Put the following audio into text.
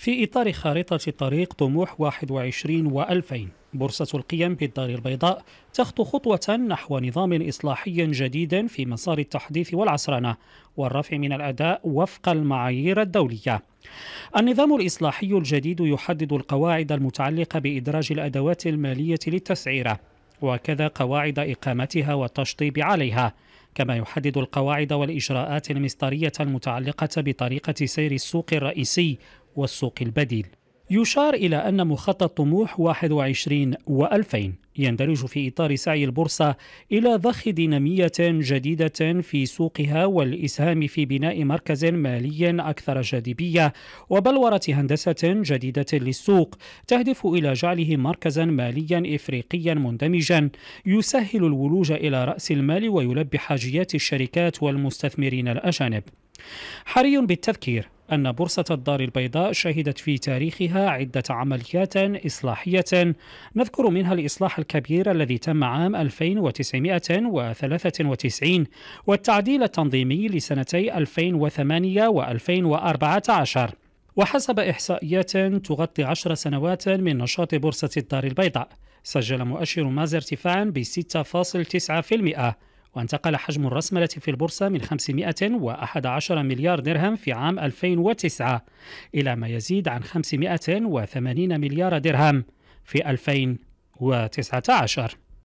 في إطار خارطة طريق طموح 21 و2000 بورصة القيم بالدار البيضاء تخطو خطوة نحو نظام إصلاحي جديد في مسار التحديث والعصرنة والرفع من الأداء وفق المعايير الدولية. النظام الإصلاحي الجديد يحدد القواعد المتعلقة بإدراج الأدوات المالية للتسعيرة وكذا قواعد إقامتها والتشطيب عليها. كما يحدد القواعد والإجراءات المسطرية المتعلقة بطريقة سير السوق الرئيسي والسوق البديل يشار إلى أن مخطط طموح 21 و2000 يندرج في إطار سعي البورصة إلى ضخ دينامية جديدة في سوقها والإسهام في بناء مركز مالي أكثر جاذبية وبلورة هندسة جديدة للسوق تهدف إلى جعله مركزا ماليا إفريقيا مندمجا يسهل الولوج إلى رأس المال ويلبي حاجيات الشركات والمستثمرين الأجانب حري بالتذكير أن بورصة الدار البيضاء شهدت في تاريخها عدة عمليات إصلاحية نذكر منها الإصلاح الكبير الذي تم عام 1993 والتعديل التنظيمي لسنتي 2008 و2014 وحسب إحصائيات تغطي عشر سنوات من نشاط بورصة الدار البيضاء سجل مؤشر مازر ارتفاعا ب 6.9% وانتقل حجم الرسملة في البورصة من 511 مليار درهم في عام 2009 إلى ما يزيد عن 580 مليار درهم في 2019